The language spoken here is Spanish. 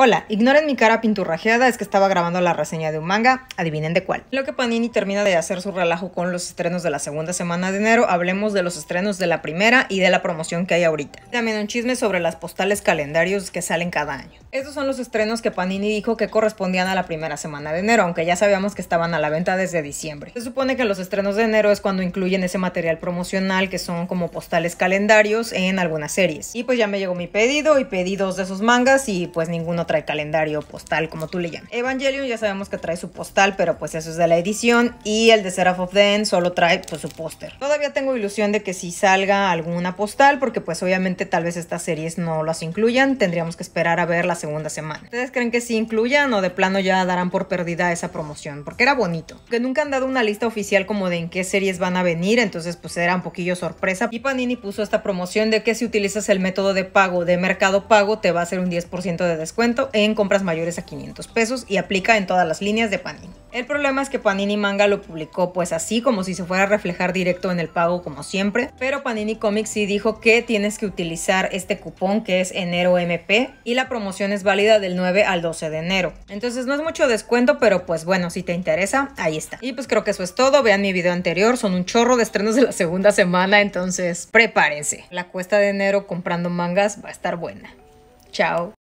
Hola, ignoren mi cara pinturrajeada, es que estaba grabando la reseña de un manga, adivinen de cuál. Lo que Panini termina de hacer su relajo con los estrenos de la segunda semana de enero, hablemos de los estrenos de la primera y de la promoción que hay ahorita. También un chisme sobre las postales calendarios que salen cada año. Estos son los estrenos que Panini dijo que correspondían a la primera semana de enero, aunque ya sabíamos que estaban a la venta desde diciembre. Se supone que los estrenos de enero es cuando incluyen ese material promocional que son como postales calendarios en algunas series. Y pues ya me llegó mi pedido y pedí dos de esos mangas y pues ninguno trae calendario, postal, como tú le llamas. Evangelion ya sabemos que trae su postal, pero pues eso es de la edición. Y el de Seraph of the End solo trae pues su póster. Todavía tengo ilusión de que si salga alguna postal, porque pues obviamente tal vez estas series no las incluyan. Tendríamos que esperar a ver la segunda semana. ¿Ustedes creen que sí incluyan o de plano ya darán por perdida esa promoción? Porque era bonito. Que nunca han dado una lista oficial como de en qué series van a venir, entonces pues era un poquillo sorpresa. Y Panini puso esta promoción de que si utilizas el método de pago de mercado pago te va a hacer un 10% de descuento en compras mayores a 500 pesos y aplica en todas las líneas de Panini. El problema es que Panini Manga lo publicó pues así como si se fuera a reflejar directo en el pago como siempre, pero Panini Comics sí dijo que tienes que utilizar este cupón que es enero MP y la promoción es válida del 9 al 12 de enero. Entonces no es mucho descuento, pero pues bueno, si te interesa, ahí está. Y pues creo que eso es todo, vean mi video anterior, son un chorro de estrenos de la segunda semana, entonces prepárense. La cuesta de enero comprando mangas va a estar buena. Chao.